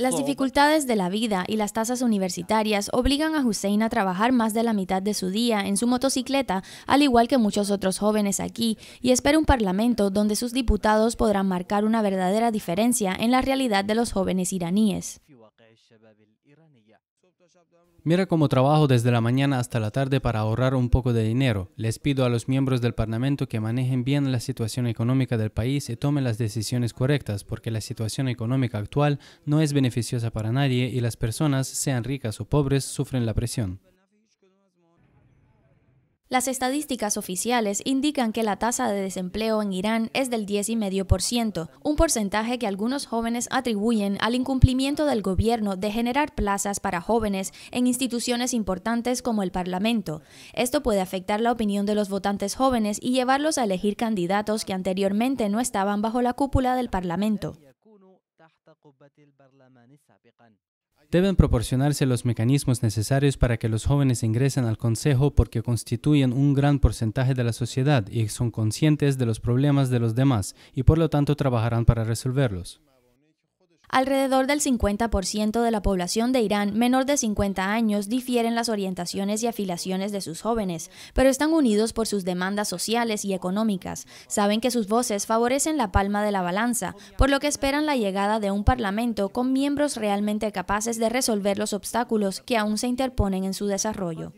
Las dificultades de la vida y las tasas universitarias obligan a Hussein a trabajar más de la mitad de su día en su motocicleta, al igual que muchos otros jóvenes aquí, y espera un parlamento donde sus diputados podrán marcar una verdadera diferencia en la realidad de los jóvenes iraníes. Mira cómo trabajo desde la mañana hasta la tarde para ahorrar un poco de dinero. Les pido a los miembros del Parlamento que manejen bien la situación económica del país y tomen las decisiones correctas, porque la situación económica actual no es beneficiosa para nadie y las personas, sean ricas o pobres, sufren la presión. Las estadísticas oficiales indican que la tasa de desempleo en Irán es del 10,5%, un porcentaje que algunos jóvenes atribuyen al incumplimiento del gobierno de generar plazas para jóvenes en instituciones importantes como el Parlamento. Esto puede afectar la opinión de los votantes jóvenes y llevarlos a elegir candidatos que anteriormente no estaban bajo la cúpula del Parlamento. Deben proporcionarse los mecanismos necesarios para que los jóvenes ingresen al Consejo porque constituyen un gran porcentaje de la sociedad y son conscientes de los problemas de los demás y por lo tanto trabajarán para resolverlos. Alrededor del 50% de la población de Irán menor de 50 años difieren las orientaciones y afiliaciones de sus jóvenes, pero están unidos por sus demandas sociales y económicas. Saben que sus voces favorecen la palma de la balanza, por lo que esperan la llegada de un parlamento con miembros realmente capaces de resolver los obstáculos que aún se interponen en su desarrollo.